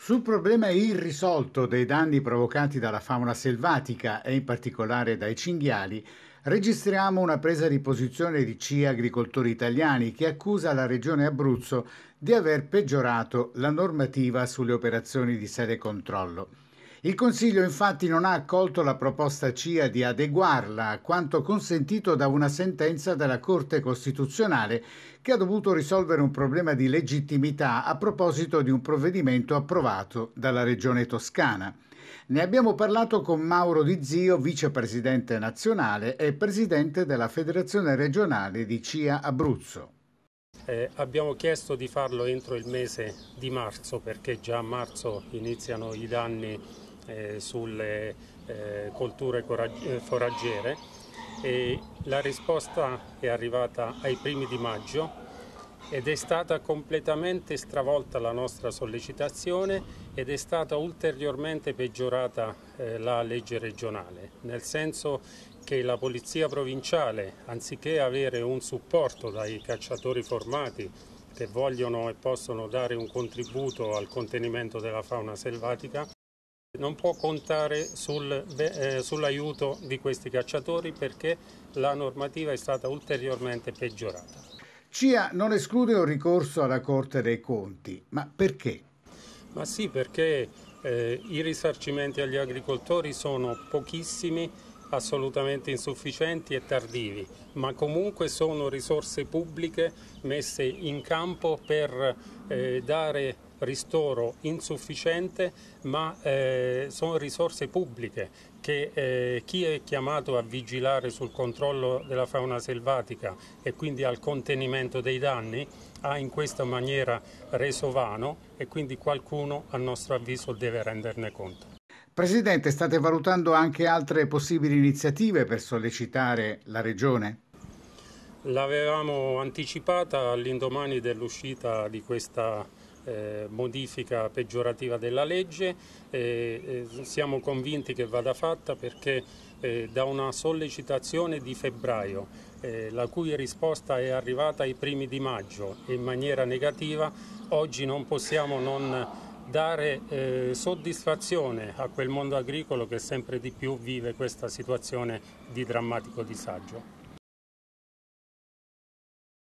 Sul problema irrisolto dei danni provocati dalla fauna selvatica e in particolare dai cinghiali, registriamo una presa di posizione di CIA Agricoltori Italiani che accusa la Regione Abruzzo di aver peggiorato la normativa sulle operazioni di sede controllo. Il Consiglio infatti non ha accolto la proposta CIA di adeguarla a quanto consentito da una sentenza della Corte Costituzionale che ha dovuto risolvere un problema di legittimità a proposito di un provvedimento approvato dalla Regione Toscana. Ne abbiamo parlato con Mauro Di Zio, vicepresidente nazionale e presidente della Federazione regionale di CIA Abruzzo. Eh, abbiamo chiesto di farlo entro il mese di marzo perché già a marzo iniziano i danni eh, sulle eh, colture eh, foraggiere e la risposta è arrivata ai primi di maggio ed è stata completamente stravolta la nostra sollecitazione ed è stata ulteriormente peggiorata la legge regionale, nel senso che la polizia provinciale, anziché avere un supporto dai cacciatori formati che vogliono e possono dare un contributo al contenimento della fauna selvatica, non può contare sul, eh, sull'aiuto di questi cacciatori perché la normativa è stata ulteriormente peggiorata. CIA non esclude un ricorso alla Corte dei Conti, ma perché? Ma sì, perché eh, i risarcimenti agli agricoltori sono pochissimi, assolutamente insufficienti e tardivi, ma comunque sono risorse pubbliche messe in campo per eh, dare ristoro insufficiente, ma eh, sono risorse pubbliche che eh, chi è chiamato a vigilare sul controllo della fauna selvatica e quindi al contenimento dei danni ha in questa maniera reso vano e quindi qualcuno a nostro avviso deve renderne conto. Presidente, state valutando anche altre possibili iniziative per sollecitare la Regione? L'avevamo anticipata all'indomani dell'uscita di questa eh, modifica peggiorativa della legge, eh, eh, siamo convinti che vada fatta perché eh, da una sollecitazione di febbraio, eh, la cui risposta è arrivata ai primi di maggio in maniera negativa, oggi non possiamo non dare eh, soddisfazione a quel mondo agricolo che sempre di più vive questa situazione di drammatico disagio.